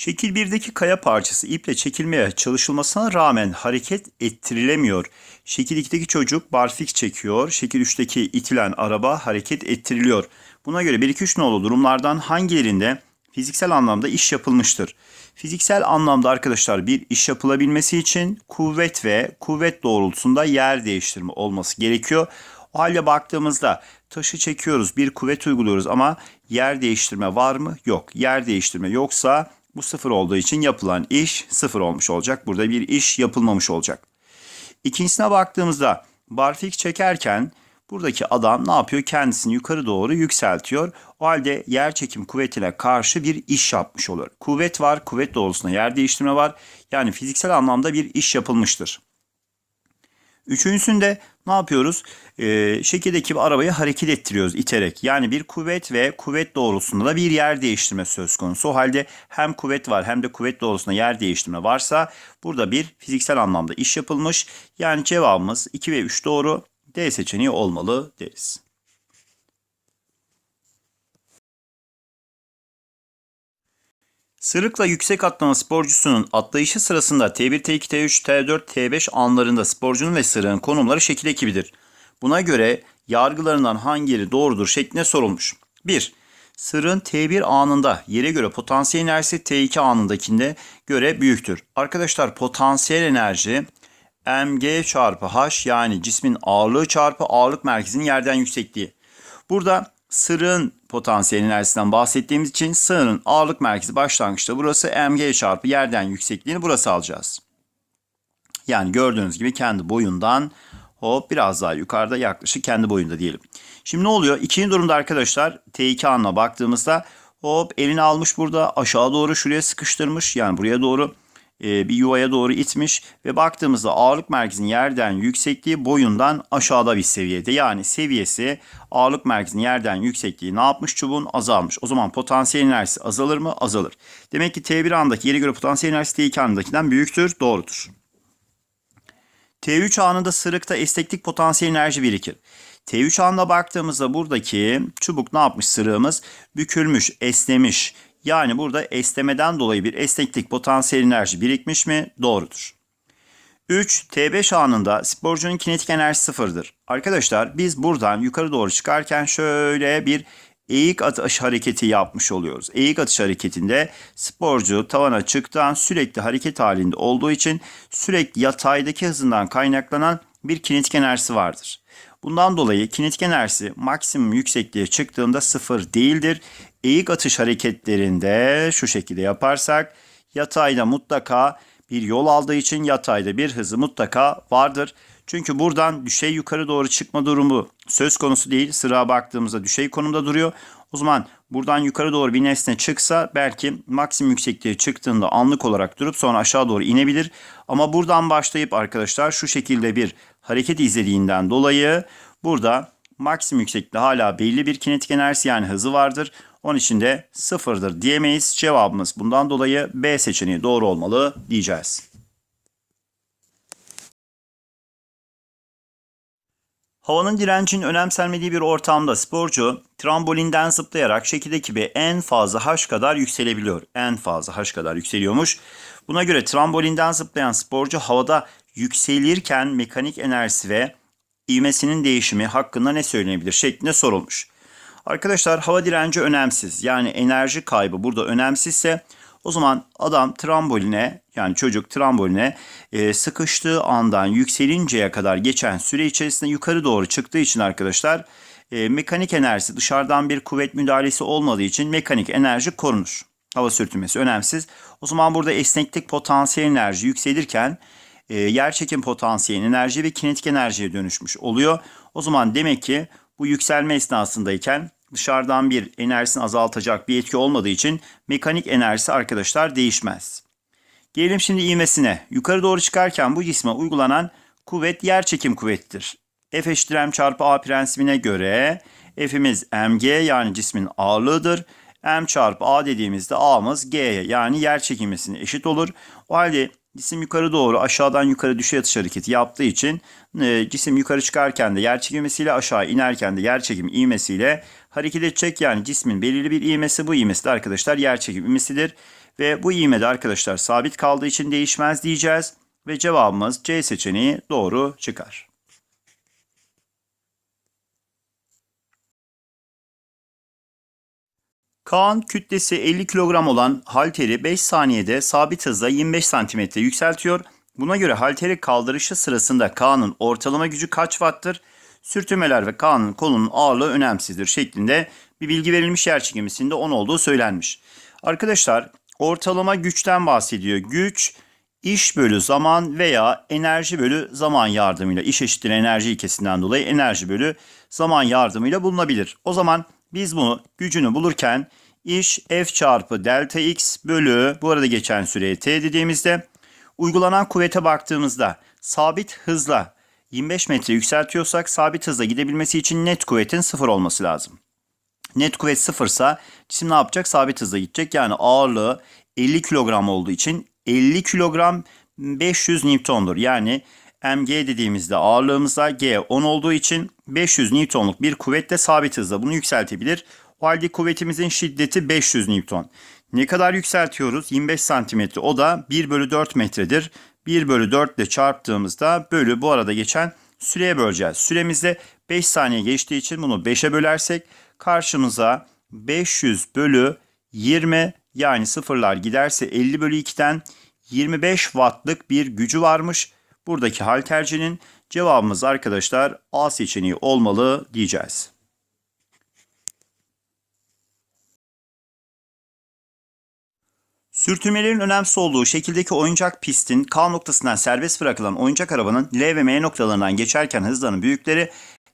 Şekil 1'deki kaya parçası iple çekilmeye çalışılmasına rağmen hareket ettirilemiyor. Şekil 2'deki çocuk barfik çekiyor. Şekil 3'teki itilen araba hareket ettiriliyor. Buna göre 1 2 3 nolu durumlardan hangilerinde fiziksel anlamda iş yapılmıştır? Fiziksel anlamda arkadaşlar bir iş yapılabilmesi için kuvvet ve kuvvet doğrultusunda yer değiştirme olması gerekiyor. O halde baktığımızda taşı çekiyoruz, bir kuvvet uyguluyoruz ama yer değiştirme var mı? Yok. Yer değiştirme yoksa bu sıfır olduğu için yapılan iş sıfır olmuş olacak. Burada bir iş yapılmamış olacak. İkincisine baktığımızda barfik çekerken buradaki adam ne yapıyor? Kendisini yukarı doğru yükseltiyor. O halde yer çekim kuvvetine karşı bir iş yapmış olur. Kuvvet var, kuvvet doğrusunda yer değiştirme var. Yani fiziksel anlamda bir iş yapılmıştır. Üçüncüsünde ne yapıyoruz? Ee, şekildeki arabayı hareket ettiriyoruz iterek. Yani bir kuvvet ve kuvvet doğrultusunda da bir yer değiştirme söz konusu. O halde hem kuvvet var hem de kuvvet doğrultusunda yer değiştirme varsa burada bir fiziksel anlamda iş yapılmış. Yani cevabımız 2 ve 3 doğru D seçeneği olmalı deriz. Sırıkla yüksek atlanan sporcusunun atlayışı sırasında T1, T2, T3, T4, T5 anlarında sporcunun ve sırığın konumları şekil ekibidir. Buna göre yargılarından hangileri doğrudur şeklinde sorulmuş. 1. Sırın T1 anında yere göre potansiyel enerjisi T2 anındakinde göre büyüktür. Arkadaşlar potansiyel enerji mg çarpı h yani cismin ağırlığı çarpı ağırlık merkezinin yerden yüksekliği. Burada sırın potansiyel enerjisinden bahsettiğimiz için sığının ağırlık merkezi başlangıçta burası mg çarpı yerden yüksekliğini burası alacağız. Yani gördüğünüz gibi kendi boyundan hop biraz daha yukarıda yaklaşık kendi boyunda diyelim. Şimdi ne oluyor? İkinci durumda arkadaşlar T2 anına baktığımızda hop elini almış burada aşağı doğru şuraya sıkıştırmış yani buraya doğru e, bir yuvaya doğru itmiş ve baktığımızda ağırlık merkezin yerden yüksekliği boyundan aşağıda bir seviyede. Yani seviyesi ağırlık merkezin yerden yüksekliği ne yapmış çubuğun azalmış. O zaman potansiyel enerjisi azalır mı? Azalır. Demek ki T1 andaki yere göre potansiyel enerjisi T2 andakinden büyüktür. Doğrudur. T3 anında sırıkta esneklik potansiyel enerji birikir. T3 anına baktığımızda buradaki çubuk ne yapmış sırığımız? Bükülmüş, esnemiş yani burada esnemeden dolayı bir esneklik potansiyel enerji birikmiş mi? Doğrudur. 3. T5 anında sporcunun kinetik enerji sıfırdır. Arkadaşlar biz buradan yukarı doğru çıkarken şöyle bir eğik atış hareketi yapmış oluyoruz. Eğik atış hareketinde sporcu tavana çıktan sürekli hareket halinde olduğu için sürekli yataydaki hızından kaynaklanan bir kinetik enerjisi vardır. Bundan dolayı kinetik enerjisi maksimum yüksekliğe çıktığında sıfır değildir. Eğik atış hareketlerinde şu şekilde yaparsak yatayda mutlaka bir yol aldığı için yatayda bir hızı mutlaka vardır. Çünkü buradan düşey yukarı doğru çıkma durumu söz konusu değil. Sıra baktığımızda düşey konumda duruyor. O zaman buradan yukarı doğru bir nesne çıksa belki maksimum yüksekliğe çıktığında anlık olarak durup sonra aşağı doğru inebilir. Ama buradan başlayıp arkadaşlar şu şekilde bir hareket izlediğinden dolayı burada maksimum yükseklikte hala belli bir kinetik enerjisi yani hızı vardır. Onun için de sıfırdır diyemeyiz. Cevabımız bundan dolayı B seçeneği doğru olmalı diyeceğiz. Havanın direncinin önemsenmediği bir ortamda sporcu trambolinden zıplayarak şekildeki bir en fazla haş kadar yükselebiliyor. En fazla haş kadar yükseliyormuş. Buna göre trambolinden zıplayan sporcu havada yükselirken mekanik enerjisi ve ivmesinin değişimi hakkında ne söylenebilir şeklinde sorulmuş. Arkadaşlar hava direnci önemsiz. Yani enerji kaybı burada önemsizse o zaman adam tramboline yani çocuk tramboline e, sıkıştığı andan yükselinceye kadar geçen süre içerisinde yukarı doğru çıktığı için arkadaşlar e, mekanik enerjisi dışarıdan bir kuvvet müdahalesi olmadığı için mekanik enerji korunur. Hava sürtünmesi önemsiz. O zaman burada esneklik potansiyel enerji yükselirken e, yer çekim potansiyel enerji ve kinetik enerjiye dönüşmüş oluyor. O zaman demek ki bu yükselme esnasındayken dışarıdan bir enerjisini azaltacak bir etki olmadığı için mekanik enerjisi arkadaşlar değişmez. Gelelim şimdi ivmesine. Yukarı doğru çıkarken bu cisme uygulanan kuvvet yer çekim kuvvetidir. F eşittir M çarpı A prensibine göre F'imiz mg yani cismin ağırlığıdır. M çarpı A dediğimizde A'mız G'ye yani yer çekimesine eşit olur. O halde cisim yukarı doğru aşağıdan yukarı düşe yatış hareketi yaptığı için e, cisim yukarı çıkarken de yer çekilmesiyle aşağı inerken de yer çekimi ivmesiyle hareket edecek. Yani cismin belirli bir ivmesi bu ivmesi de arkadaşlar yer çekim ivmesidir. Ve bu ivme de arkadaşlar sabit kaldığı için değişmez diyeceğiz. Ve cevabımız C seçeneği doğru çıkar. Kaan kütlesi 50 kilogram olan halteri 5 saniyede sabit hızla 25 santimetre yükseltiyor. Buna göre halteri kaldırışı sırasında Kaan'ın ortalama gücü kaç watt'tır? Sürtünmeler ve Kaan'ın kolunun ağırlığı önemsizdir şeklinde bir bilgi verilmiş yer çekimisinde 10 olduğu söylenmiş. Arkadaşlar ortalama güçten bahsediyor. Güç iş bölü zaman veya enerji bölü zaman yardımıyla iş eşittir enerji ilkesinden dolayı enerji bölü zaman yardımıyla bulunabilir. O zaman biz bunu gücünü bulurken iş f çarpı delta x bölü bu arada geçen süreye t dediğimizde uygulanan kuvvete baktığımızda sabit hızla 25 metre yükseltiyorsak sabit hızla gidebilmesi için net kuvvetin sıfır olması lazım. Net kuvvet sıfırsa cisim ne yapacak? Sabit hızla gidecek. Yani ağırlığı 50 kilogram olduğu için 50 kilogram 500 Newton'dur. Yani mg dediğimizde ağırlığımızda g 10 olduğu için 500 Newton'luk bir kuvvetle sabit hızla bunu yükseltebilir. O halde kuvvetimizin şiddeti 500 Newton. Ne kadar yükseltiyoruz? 25 santimetre. O da 1 bölü 4 metredir. 1 bölü 4 ile çarptığımızda bölü bu arada geçen süreye böleceğiz. Süremizde 5 saniye geçtiği için bunu 5'e bölersek karşımıza 500 bölü 20 yani sıfırlar giderse 50 bölü 2'den 25 wattlık bir gücü varmış. Buradaki haltercinin cevabımız arkadaşlar A seçeneği olmalı diyeceğiz. Sürtünmelerin önemsiz olduğu şekildeki oyuncak pistin K noktasından serbest bırakılan oyuncak arabanın L ve M noktalarından geçerken hızlarının büyükleri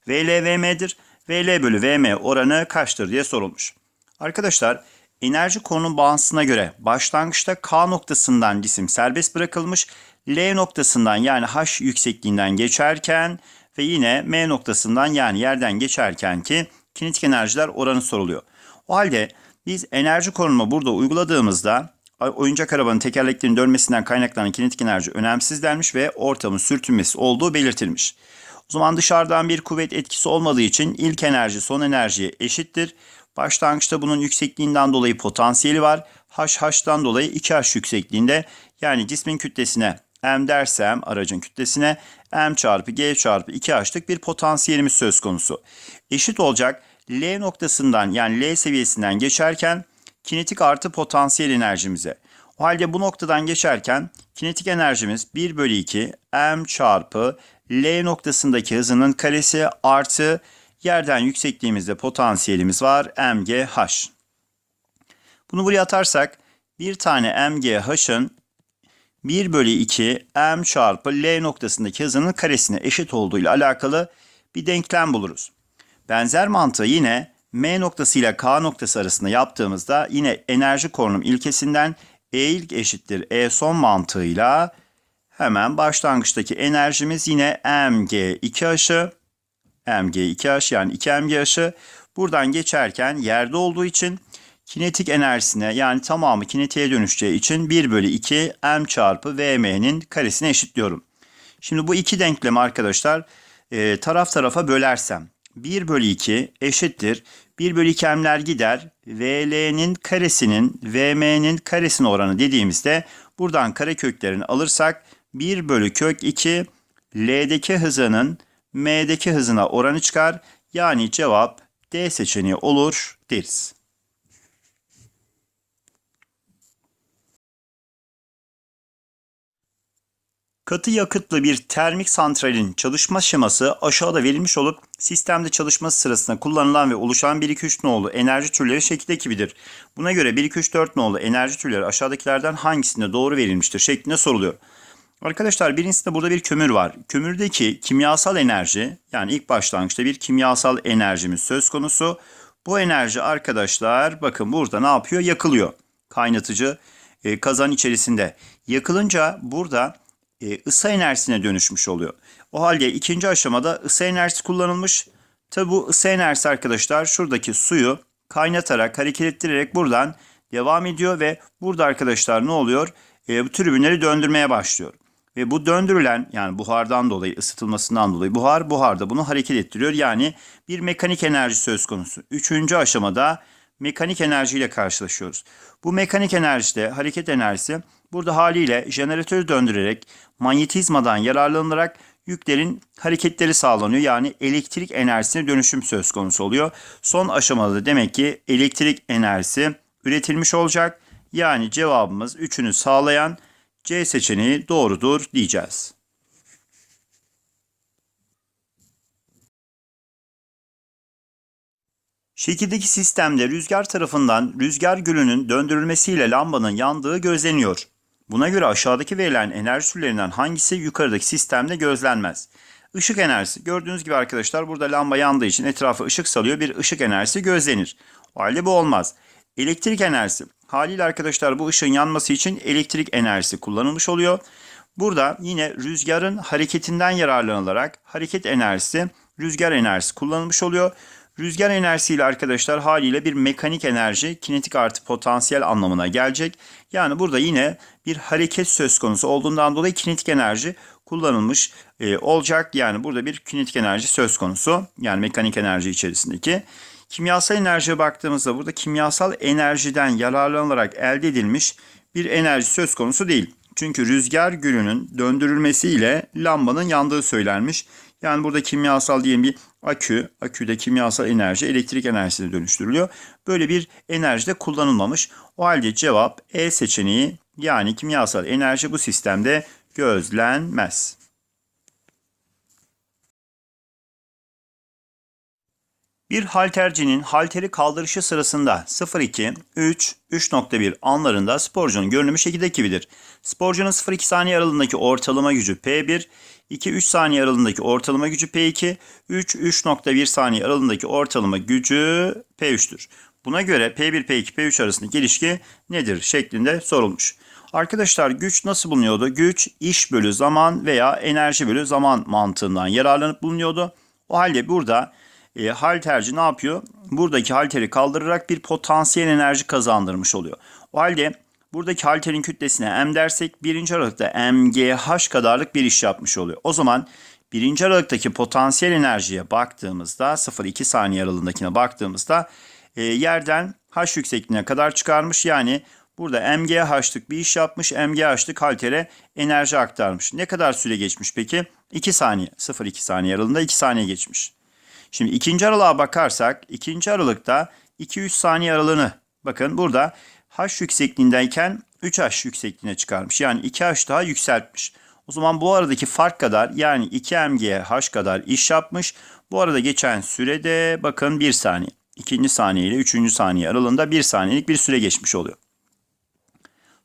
VLVM'dir. VL bölü VM oranı kaçtır diye sorulmuş. Arkadaşlar enerji konunun bağıntısına göre başlangıçta K noktasından cisim serbest bırakılmış. L noktasından yani H yüksekliğinden geçerken ve yine M noktasından yani yerden geçerken ki kinetik enerjiler oranı soruluyor. O halde biz enerji korunumu burada uyguladığımızda oyuncak arabanın tekerleklerinin dönmesinden kaynaklanan kinetik enerji önemsiz denmiş ve ortamın sürtünmesi olduğu belirtilmiş. O zaman dışarıdan bir kuvvet etkisi olmadığı için ilk enerji son enerjiye eşittir. Başlangıçta bunun yüksekliğinden dolayı potansiyeli var. HH'dan dolayı 2H yüksekliğinde yani cismin kütlesine M dersem aracın kütlesine M çarpı G çarpı 2H'lık bir potansiyelimiz söz konusu. Eşit olacak L noktasından yani L seviyesinden geçerken kinetik artı potansiyel enerjimize. O halde bu noktadan geçerken kinetik enerjimiz 1 bölü 2 m çarpı L noktasındaki hızının karesi artı yerden yüksekliğimizde potansiyelimiz var mgh. Bunu buraya atarsak bir tane mgh'ın 1 bölü 2 m çarpı L noktasındaki hızının karesine eşit olduğu ile alakalı bir denklem buluruz. Benzer mantığı yine M noktası ile K noktası arasında yaptığımızda yine enerji korunum ilkesinden E ilk eşittir E son mantığıyla hemen başlangıçtaki enerjimiz yine mg2 aşı mg2 aşı yani 2 mg aşı buradan geçerken yerde olduğu için kinetik enerjisine yani tamamı kinetiğe dönüşeceği için 1 bölü 2 m çarpı vm'nin karesine eşitliyorum. Şimdi bu iki denklem arkadaşlar e, taraf tarafa bölersem 1 bölü 2 eşittir. 1 bölü 2 hemler gider. VL'nin karesinin VM'nin karesinin oranı dediğimizde buradan kare köklerini alırsak 1 bölü kök 2 L'deki hızının M'deki hızına oranı çıkar. Yani cevap D seçeneği olur deriz. Katı yakıtlı bir termik santralin çalışma şeması aşağıda verilmiş olup sistemde çalışması sırasında kullanılan ve oluşan 1-2-3 nolu enerji türleri şekil ekibidir. Buna göre 1-2-3-4 nolu enerji türleri aşağıdakilerden hangisinde doğru verilmiştir şeklinde soruluyor. Arkadaşlar birincisinde burada bir kömür var. Kömürdeki kimyasal enerji yani ilk başlangıçta bir kimyasal enerjimiz söz konusu. Bu enerji arkadaşlar bakın burada ne yapıyor? Yakılıyor. Kaynatıcı e, kazan içerisinde. Yakılınca burada e, ısı enerjisine dönüşmüş oluyor. O halde ikinci aşamada ısı enerjisi kullanılmış. Tabi bu ısı enerjisi arkadaşlar şuradaki suyu kaynatarak hareket ettirerek buradan devam ediyor ve burada arkadaşlar ne oluyor? E, bu tribünleri döndürmeye başlıyor. Ve bu döndürülen yani buhardan dolayı ısıtılmasından dolayı buhar buharda bunu hareket ettiriyor. Yani bir mekanik enerji söz konusu. Üçüncü aşamada mekanik enerjiyle karşılaşıyoruz. Bu mekanik enerji de hareket enerjisi Burada haliyle jeneratörü döndürerek manyetizmadan yararlanılarak yüklerin hareketleri sağlanıyor. Yani elektrik enerjisine dönüşüm söz konusu oluyor. Son aşamada da demek ki elektrik enerjisi üretilmiş olacak. Yani cevabımız üçünü sağlayan C seçeneği doğrudur diyeceğiz. Şekildeki sistemde rüzgar tarafından rüzgar gülünün döndürülmesiyle lambanın yandığı gözleniyor. Buna göre aşağıdaki verilen enerji türlerinden hangisi yukarıdaki sistemde gözlenmez? Işık enerjisi. Gördüğünüz gibi arkadaşlar burada lamba yandığı için etrafa ışık salıyor. Bir ışık enerjisi gözlenir. O halde bu olmaz. Elektrik enerjisi. Haliyle arkadaşlar bu ışığın yanması için elektrik enerjisi kullanılmış oluyor. Burada yine rüzgarın hareketinden yararlanılarak hareket enerjisi, rüzgar enerjisi kullanılmış oluyor. Rüzgar enerjisiyle arkadaşlar haliyle bir mekanik enerji kinetik artı potansiyel anlamına gelecek. Yani burada yine bir hareket söz konusu olduğundan dolayı kinetik enerji kullanılmış e, olacak. Yani burada bir kinetik enerji söz konusu yani mekanik enerji içerisindeki. Kimyasal enerjiye baktığımızda burada kimyasal enerjiden yararlanılarak elde edilmiş bir enerji söz konusu değil. Çünkü rüzgar gülünün döndürülmesiyle lambanın yandığı söylenmiş. Yani burada kimyasal diyelim bir akü, aküde kimyasal enerji elektrik enerjisine dönüştürülüyor. Böyle bir enerji de kullanılmamış. O halde cevap E seçeneği yani kimyasal enerji bu sistemde gözlenmez. Bir haltercinin halteri kaldırışı sırasında 0-2, 3, 3.1 anlarında sporcunun görünümü şekildeki bilir. Sporcunun 0-2 saniye aralığındaki ortalama gücü P1, 2-3 saniye aralığındaki ortalama gücü P2, 3-3.1 saniye aralığındaki ortalama gücü P3'tür. Buna göre P1, P2, P3 arasındaki ilişki nedir şeklinde sorulmuş. Arkadaşlar güç nasıl bulunuyordu? Güç iş bölü zaman veya enerji bölü zaman mantığından yararlanıp bulunuyordu. O halde burada e, halterci ne yapıyor? Buradaki halteri kaldırarak bir potansiyel enerji kazandırmış oluyor. O halde Buradaki halterin kütlesine m dersek birinci aralıkta mgh kadarlık bir iş yapmış oluyor. O zaman birinci aralıktaki potansiyel enerjiye baktığımızda 0-2 saniye aralığındakine baktığımızda e, yerden h yüksekliğine kadar çıkarmış. Yani burada mgh'lık bir iş yapmış. mgh'lık haltere enerji aktarmış. Ne kadar süre geçmiş peki? 2 saniye. 0-2 saniye aralığında 2 saniye geçmiş. Şimdi ikinci aralığa bakarsak ikinci aralıkta 2-3 saniye aralığını bakın burada h yüksekliğindeyken 3h yüksekliğine çıkarmış. Yani 2h daha yükseltmiş. O zaman bu aradaki fark kadar yani 2mg'ye h kadar iş yapmış. Bu arada geçen sürede bakın 1 saniye. 2. saniye ile 3. saniye aralığında 1 saniyelik bir süre geçmiş oluyor.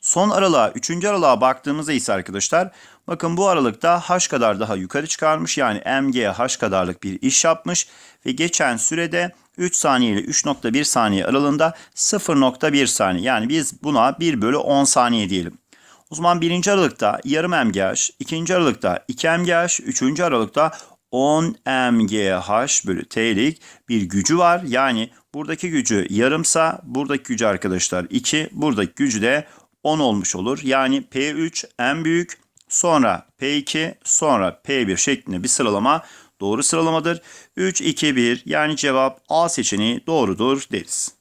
Son aralığa, 3. aralığa baktığımızda ise arkadaşlar bakın bu aralıkta h kadar daha yukarı çıkarmış. Yani mg h kadarlık bir iş yapmış ve geçen sürede 3 saniye ile 3.1 saniye aralığında 0.1 saniye. Yani biz buna 1 bölü 10 saniye diyelim. O zaman 1. aralıkta yarım mgh, 2. aralıkta 2 mgh, 3. aralıkta 10 mgh bölü t'lik bir gücü var. Yani buradaki gücü yarımsa buradaki gücü arkadaşlar 2, buradaki gücü de 10 olmuş olur. Yani P3 en büyük, sonra P2, sonra P1 şeklinde bir sıralama doğru sıralamadır. 3, 2, 1 yani cevap A seçeneği doğrudur deriz.